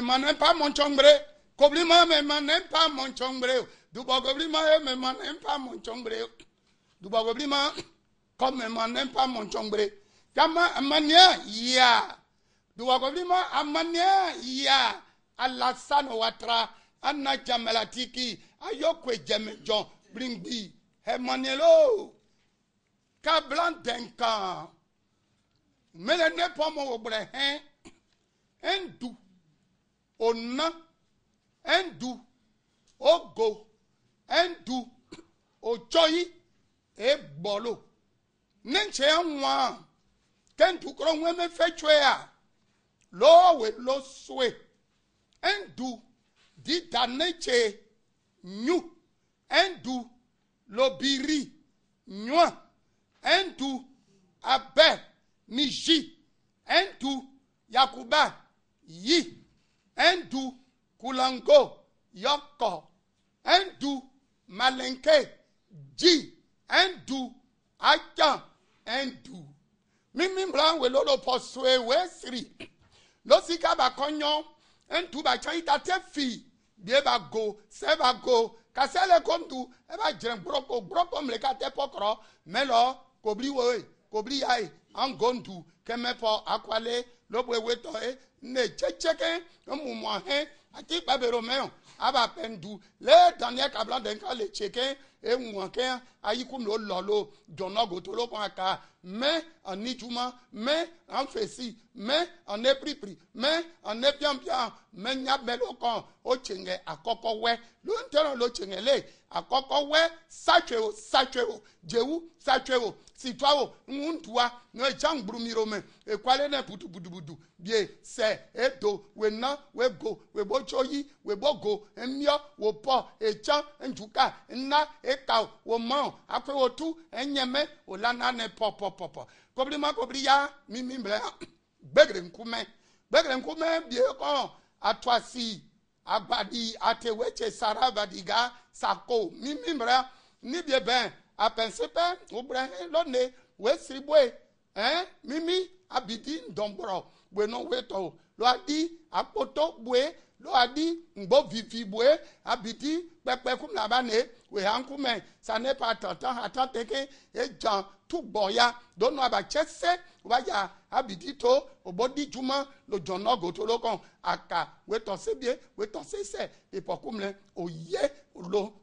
me mane pa monchongbre kobli ma me mane pa monchongbre du ba kobli ma me mane pa monchongbre du ba kobli ma kom me mane pa monchongbre kama amania ya du ba kobli ma amania ya alasan watra ana jamelatiki ayokwe jemejon bringbi hemanelo kablan denkan mele ne pomo wogbre hen en du ona endu ogo endu ojoyi egbolo ne nche ya nwa kendu koro nwe mefe chwe ya lowe loswe endu dida neche nyu endu lobiri nyua endu abe niji endu yakuba yi Ndu Kulango Yoko Ndu Malenke G Ndu Aja Ndu. Mimi mlanwe lolo poswe Siri. sri. Losi kaba konyon Ndu bacha itate fi. Bie ba go, se ba go, kase le kondu, e ba jren broko, broko mlekate pokro, men lo, kobli wewe, kobli yae, an gondu, keme po akwale, lobwe weto e, ne tchèque, un moumouahin, à qui pas de Roméo, à va pendu, le dernier cablan d'un cas le tchèque, eŋua ke ayikum lo lɔ lo dzɔnɔ goto lo kɔn aka mɛ anitsuma mɛ anfesi mɛ anepiripiri mɛ anepiampia mɛ nyabɛ lo kɔn o tsɛŋɛ akɔkɔ wɛ lo n tɛnɛ lo tsɛŋɛ le akɔkɔ wɛ satsue o satsue o dzewu satsue o situa o ŋutua e ne dzangbulumi ro me ekuale ne budubudubudu bie sɛ edo wena wego webo tso yi webo go emiɔ wopɔ etsa nduka nna eka wo mɔn akɔe wo tu enyeme wo lana ne pɔpɔpɔpɔ kobiri ma kobiri ya mimi mlɛ gbegere nkume gbegere nkume bie kɔn atwasi agbadi atewetse sarabadiga sako mimi mlɛ nibie bɛn apɛnsepɛ wobrɛ hɛ lɔne wesiriboe ɛn mimi abidi ndɔnbɔrɔ gbɛnɔ wetɔ lɔ adi akpoto boe lo adi ngbo vivi bue abidi kpekpe kum na ba ne we ha nkume sane pa tata hata teke e jan tu gbɔ ya donu aba tsese wa ya abidi to obo di juma lo jɔnɔ goto lo kɔn aka wetɔ sebie wetɔ sese ipɔkumlɛ oye lo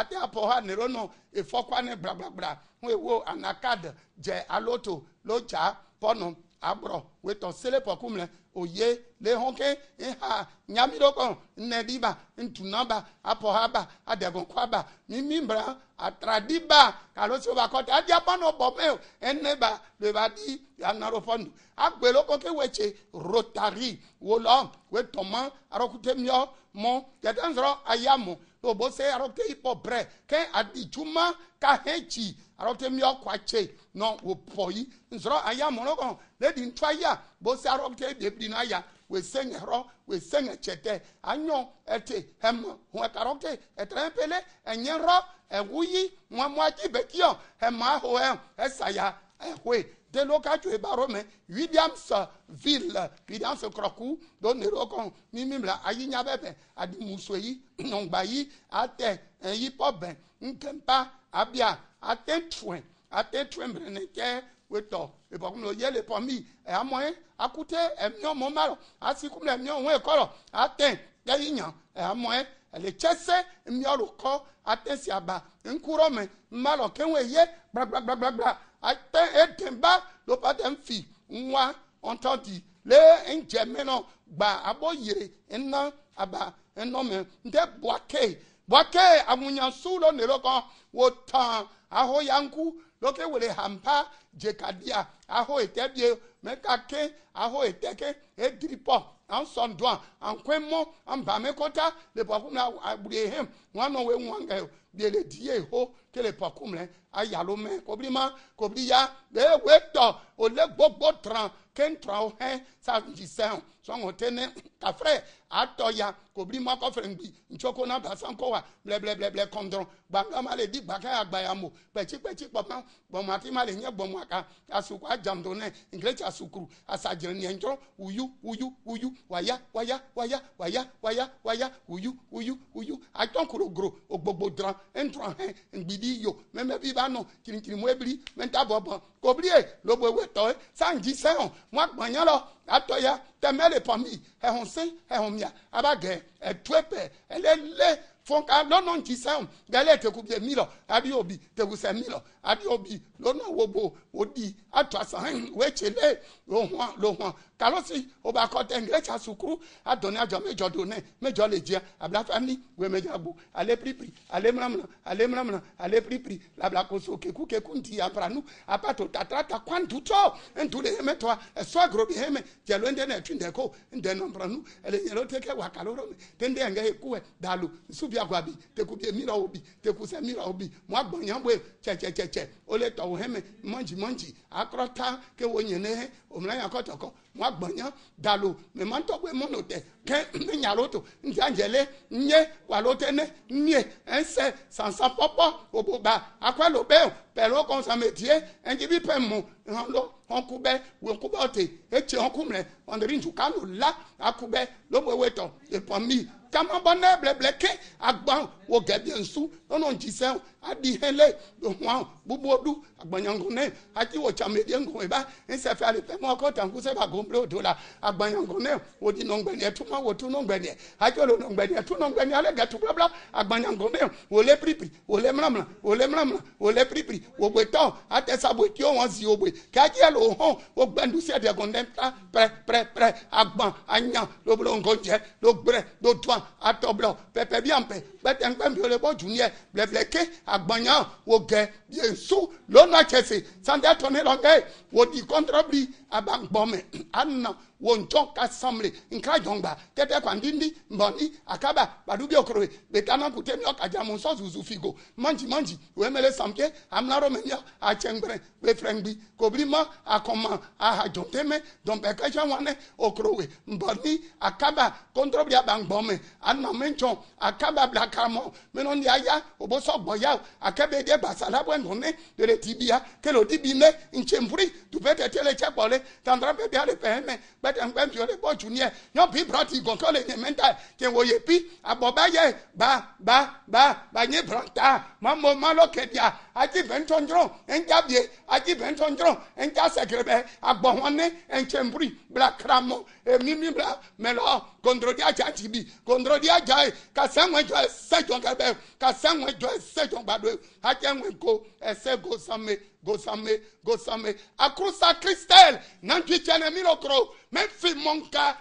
ate apɔ hɔ anero no efɔkwa ne blablabla ho ewo anakad dze aloto lotsa pɔnu abrɔ wetɔ sele pɔkum le oye le hɔnke eha nyami ɖo kɔn nɛɖi ba ntuna ba apɔha ba adegunkɔ ba mimi bra atradi ba alo si wo ba kɔta adi abanɔ bɔ mɛ o ene ba le ba di anaro fɔndu agbelo kɔnke wetse rotari wolɔ wetɔmɔ arɔkute miɔ mɔ tete nsɔrɔ ayamu lobo se arɔkute yibɔ brɛ ke aditsuma kahɛtsi arɔkute miɔ kɔ atse nɔ wopɔ yi nsɔrɔ ayamu lɔkɔn ledi ntua yia a bosi arɔbite debiri na ya wese ŋɛrɔ wese ŋɛtsɛtɛ anyɔ ɛte ɛmɔ hɔn ɛkarɔbite ɛtɛnpele ɛnyɛrɔ ɛwuyi mɔmɔdzi betiɔ ɛmɔ ahɔ ɛ ɛsaya ɛhoe telo katso ebaro mɛ williams ville williams krɔku do nero kɔn mimi la ayi nya bɛ bɛn adimuso yi nyɔngba yi atɛ ɛyipɔ bɛn nkɛmpa abia atɛ tuen atɛ tuen mɛrɛ ne kɛ wetɔ ebɔkumlo yele pɔmi ɛamɔɛ akute ɛmiɔ mɔmarɔ asikumle ɛmiɔ ŋun ekɔrɔ atɛ yɛyi nya ɛamɔɛ ɛlɛtsɛsɛ ɛmiɔlu kɔ atɛ si aba ŋkurɔmɛ mmalɔ keŋwe ye gbagbagbagbagba atɛ ɛdɛnba lopatɛ nfi nwa ɔntɔnti lé ŋdzɛmɛ nɔ gba abo yere ɛnɔ aba ɛnɔmɛ ntɛ buake wake amunyansulo neroko wota aho yanku loke wele hampa jekadia aho etebie mekake aho eteke edripo ansondua ankwemo ambamekota lepakumna aburihem wanowe ngwangayo de le di ye ho ke le pɔkum lɛ ayalo mɛ kobili ma kobili ya le we tɔ o le gbogbo tran ke tran o hɛn sa yi sɛn sɔŋɔ te ne kafrɛ a tɔ ya kobili ma kɔfɛ ŋgbi ntsoko na ba san ko wa blɛblɛblɛblɛ kɔndɔn gbanga ma le di gbaka ya gbaya mo kpɛtsikpɛtsi kpɔma gbɔmati ma le nye gbɔmua ka asuku adzando nɛ ngiletsi asukuru asadzre niɛ ŋtsɔ wuyu wuyu wuyu waya waya waya waya waya waya wuyu wuyu wuyu atɔnkoro gro ogbogbo dran ntrɔ hɛn eh, ngbidi yo mɛmɛ bi ba nɔ kirikiri mu ebili mɛnta bɔbɔ koblie eh, lobo ewe tɔ ye eh. sanji sɛhɔn mu agbɔnyɛ lɔ atɔ ya tɛmɛ le pɔmi ɛhɔn sɛ ɛhɔn mia aba gɛ ɛtue e pɛ ɛlɛ e lɛ fɔnka lɔnà ŋtsi sɛhɔn gɛlɛ tekubie mi lɔ adi obi tekuse mi lɔ adi obi lɔnà wobo odi atɔ asa hɛn wetse lɛ lohɔn lohɔn kalosi obakɔtɛ ngrɛtsa sukuru adɔni adzɔ mɛdzɔ do nɛ mɛdzɔ le dzia ablafani wɛmɛdzagbo ale piripiri ale mlamla ale mlamla ale piripiri lablakoso keku keku ŋuti apranu apato tatrata kwantutɔ ŋutu le hɛmɛ tɔa esɔ agro bi hɛmɛ dzɛlo ŋdɛ nɛ tui ŋdɛko ŋdɛ nɔmpranu ele nyɛlo teke wa kalo rɔ mɛ tende yɛngɛ ekuwɛ dalo subiagoa bi teku bi emira wo bi teku sɛ mira wo bi mo agbɔnyaboe tsɛtsɛtsɛtsɛ ole tɔwo hɛmɛ mɔnji mɔnji akrɔta ke wo nyɛ ne hɛ omla yakɔtɔkɔ mwa gbɔnyɔ dalo mɛmantɔ koe mɔno tɛ kɛ ne nyalo to njanjɛle nye walo tɛ ne nye ɛnsɛ sansapɔpɔ oboba akɔlo bɛ o pɛrɛ kɔn sametie ɛnji bi pɛ mu hɔn lɔ hɔn kubɛ wɔn kubɛ ɔte etse hɔn kumlɛ hɔn ri ntu kanu la akubɛ lobo wetɔ epɔ mi kama bɔ ne bleble ke agba wo gɛbi nsu lɔnà jisɛ adi hɛlɛ hɔn bubu du agbanyanko ne ati wo tsamedie ŋgɔ eba nsɛfɛ ale fɛ mɔ kɔ tanku sɛ ba gomble o do la agbanyanko ne wo di nɔngbɛniɛ tuma wo tu nɔngbɛniɛ ati wo lo nɔngbɛniɛ tu nɔngbɛniɛ ale gɛtu blabla agbanyanko ne wo le piripiri wo le mlamla wo le mlamla wo le piripiri wogbetɔ atɛ saboeti wo wɔn zi wogbe kadzia le wo hɔn wogbe nusia ɖe gɔnɛ ta pɛrɛpɛrɛpɛrɛ agba anya lobolo ŋgɔdze logbrɛ dodoa atɔblɔ pɛpɛ biampɛ kpɛtɛnkpɛ mi le bɔ dunuɛ blɛblɛ ke agbanya wo gɛ yensu lɔnà tsɛsɛ sanda tɔ ne lɔnkɛ wo di kɔntrɔbili abangbɔmɛ anɔ wo ŋtsɔ ka sɔmle nka jɔngba tɛtɛ kwan mbɔni akaba kpadubi okoro betana kute mi ɔkadza mu sɔzuzu figo manji mɔnji wo emele samke amnaro mi miɔ atsɛngbɛrɛ wefrɛngbi kobili mɔ akɔma ahadzɔntɛmɛ dɔnpɛkɛsɛ wɔnɛ okoro we mbɔni akaba kɔntrɔbili abangbɔmɛ anɔ mi ŋtsɔ akaba blaka karamɔ minnu ni aya obo sɔgbɔ ya o akɛbe de basalabɔ nɔnɛ dere ti bia kele odi bi ne ntsenfuri dupe tete le tse gbɔle tantra bebe ale pɛ mɛ gbɛtɛnkpɛ fi ole bɔ juniɛ nyɔpi brɔti gɔnkɔ le nyɛmɛ ta tse wo ye pi abɔba yɛ ba ba ba ba nye brɔta mɔmɔ malɔ kɛdia adi bɛntɔndrɔ ɛnjabie adi bɛntɔndrɔ ɛnjasɛgɛrɛbɛ agbɔhɔnɛ ɛntsenfuri bla karamɔ emimi bla mɛlɔ gondrodi adza ti bi gondrodi adza yi kasɛmɛ jɔ ɛs ɛsɛ jɔn kɛ bɛ kasɛ ŋun jɔ ɛsɛ jɔn gba do ye hatsɛ ŋun ko ɛsɛ go sanbe go sanbe go sanbe akurusa kristɛl nantwi tiɛ ne mi lɔ kɔrɔ mɛ fi mɔ nka